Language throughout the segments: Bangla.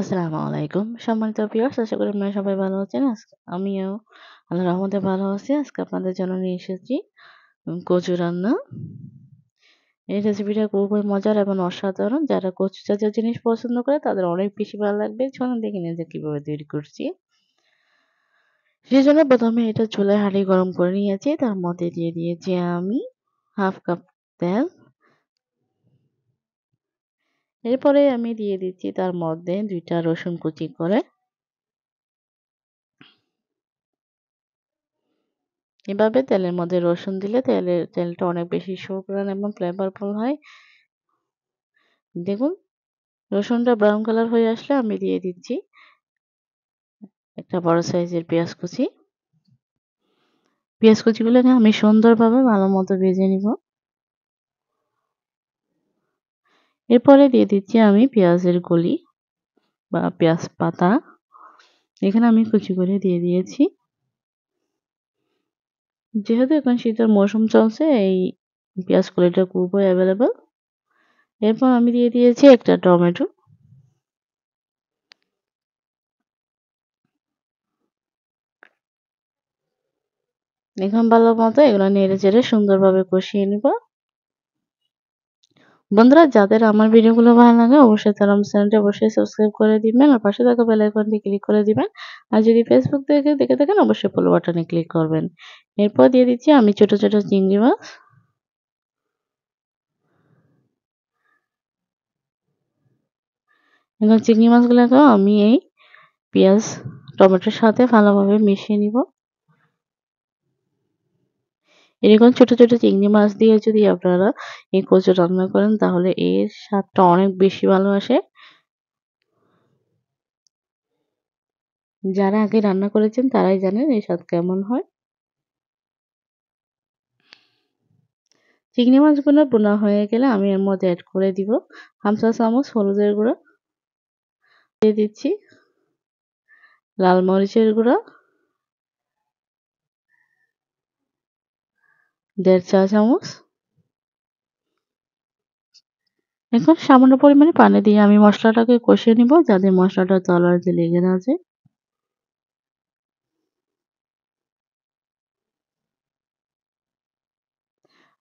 আসসালামু আলাইকুম সম্মানিত ভিউয়ার্স আশা করি আপনারা সবাই ভালো আছেন আজকে আমিও আল্লাহ রহমতে ভালো আছি আজকে আপনাদের জন্য নিয়ে এসেছি কচু রান্না এই রেসিপিটা খুবই মজার এবং অসাধারণ যারা কচু জাতীয় জিনিস পছন্দ করে তাদের অনেক বেশি ভালো লাগবে চলুন দেখি নিয়ে যে কীভাবে তৈরি করছি সেই জন্য প্রথমে এটা চুলায় হাঁড়ি গরম করে নিয়েছি তার মধ্যে দিয়ে দিয়েছি আমি হাফ কাপ তেল এরপরে আমি দিয়ে দিচ্ছি তার মধ্যে দুইটা রসুন কুচি করে এভাবে তেলের মধ্যে রসুন দিলে তেলের তেলটা অনেক বেশি সুগ্রান এবং ফ্লেভারফুল হয় দেখুন রসুনটা ব্রাউন কালার হয়ে আসলে আমি দিয়ে দিচ্ছি একটা বড় সাইজের পেঁয়াজ কুচি পেঁয়াজ কুচিগুলোকে আমি সুন্দরভাবে ভালো মতো ভেজে নিব এরপরে দিয়ে দিচ্ছি আমি পেঁয়াজের গলি বা পেঁয়াজ পাতা এখানে আমি কুচি করে দিয়ে দিয়েছি যেহেতু এখন শীতের মৌসুম চলছে এই পেঁয়াজ কলিটা খুব অ্যাভেলেবেল এরপর আমি দিয়ে দিয়েছি একটা টমেটো এখন ভালো মতো এগুলো নেড়ে চেড়ে সুন্দরভাবে কষিয়ে নিবা বন্ধুরা যাদের আমার ভিডিওগুলো ভালো লাগে অবশ্যই তারা আমার চ্যানেলটি অবশ্যই সাবস্ক্রাইব করে দিবেন আর পাশে থাকা বেল আইকনটি ক্লিক করে দিবেন আর যদি ফেসবুক থেকে দেখে থাকেন অবশ্যই ফলো বাটনে ক্লিক করবেন এরপর দিয়ে দিচ্ছি আমি ছোট ছোট চিংড়ি মাছ এখন চিংড়ি মাছগুলোকে আমি এই পেঁয়াজ টমেটোর সাথে ভালোভাবে মিশিয়ে নিব এরকম ছোট ছোট চিংড়ি মাছ দিয়ে যদি আপনারা এই কচু রান্না করেন তাহলে এর স্বাদটা অনেক বেশি ভালো আসে যারা আগে রান্না করেছেন তারাই জানেন এই স্বাদ কেমন হয় চিংড়ি মাছগুলো বোনা হয়ে গেলে আমি এর মধ্যে অ্যাড করে দিব হামসা চামচ হলুদের গুঁড়া দিয়ে দিচ্ছি লাল মরিচের গুঁড়া দেড় চা চামচ এখন সামান্য পরিমাণে পানি দিয়ে আমি মশলাটাকে কষিয়ে নিব যাতে মশলাটা তলার যে লেগে না যায়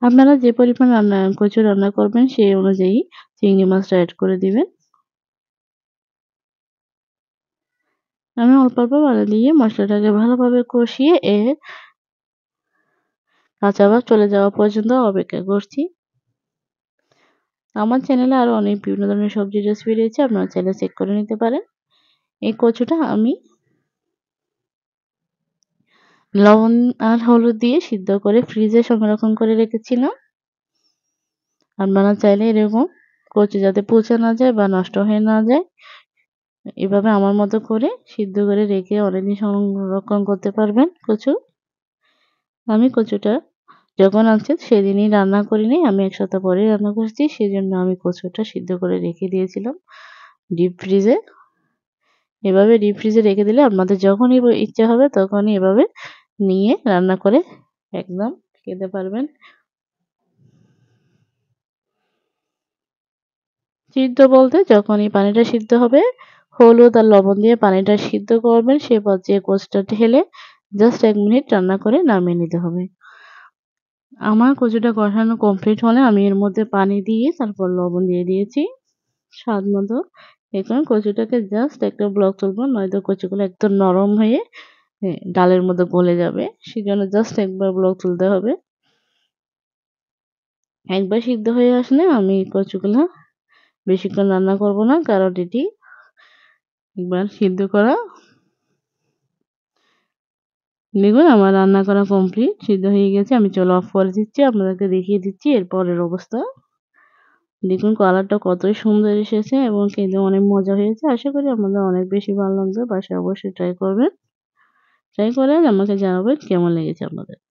আপনারা যে পরিমাণ রান্না কচু রান্না করবেন সেই অনুযায়ী চিংড়ি মাছটা অ্যাড করে দিবেন আমি অল্প অল্প পানি দিয়ে মশলাটাকে ভালোভাবে কষিয়ে এর আবার চলে যাওয়া পর্যন্ত অপেক্ষা করছি আমার চ্যানেলে আরও অনেক বিভিন্ন ধরনের সবজি রেসিপি রয়েছে আপনারা চ্যানেল চেক করে নিতে পারেন এই কচুটা আমি লবণ আর হলুদ দিয়ে সিদ্ধ করে ফ্রিজে সংরক্ষণ করে রেখেছিলাম আপনারা চাইলে এরকম কচু যাতে পচে না যায় বা নষ্ট হয়ে না যায় এভাবে আমার মতো করে সিদ্ধ করে রেখে অনেকদিন সংরক্ষণ করতে পারবেন কচু আমি কচুটা যখন আনছে সেদিনই রান্না করিনি আমি এক সপ্তাহ পরেই রান্না করছি জন্য আমি কচুটা সিদ্ধ করে রেখে দিয়েছিলাম ডিপ ফ্রিজে এভাবে ডিপ ফ্রিজে রেখে দিলে আমাদের যখনই ইচ্ছে হবে তখনই এভাবে নিয়ে রান্না করে একদম খেতে পারবেন সিদ্ধ বলতে যখনই পানিটা সিদ্ধ হবে হলুদ আর লবণ দিয়ে পানিটা সিদ্ধ করবেন সে যে কোচটা ঢেলে জাস্ট এক মিনিট রান্না করে নামিয়ে নিতে হবে আমার কচুটা কষানো কমপ্লিট হলে আমি এর মধ্যে পানি দিয়ে তারপর লবণ দিয়ে দিয়েছি স্বাদ মতো এখন কচুটাকে জাস্ট একটা ব্লক তুলবো নয়তো কচুগুলো একদম নরম হয়ে ডালের মধ্যে গলে যাবে সেই জন্য জাস্ট একবার ব্লক তুলতে হবে একবার সিদ্ধ হয়ে আসলে আমি কচুগুলো বেশিক্ষণ রান্না করব না কারণ এটি একবার সিদ্ধ করা দেখুন আমার রান্না করা কমপ্লিট সিদ্ধ হয়ে গেছে আমি চলো অফ করে দিচ্ছি আপনাদেরকে দেখিয়ে দিচ্ছি এরপরের অবস্থা দেখুন কালারটা কতই সুন্দর এসেছে এবং খেতে অনেক মজা হয়েছে আশা করি আপনাদের অনেক বেশি ভালো লাগবে বাসায় অবশ্যই ট্রাই করবেন ট্রাই করে আমাকে জানাবেন কেমন লেগেছে আপনাদের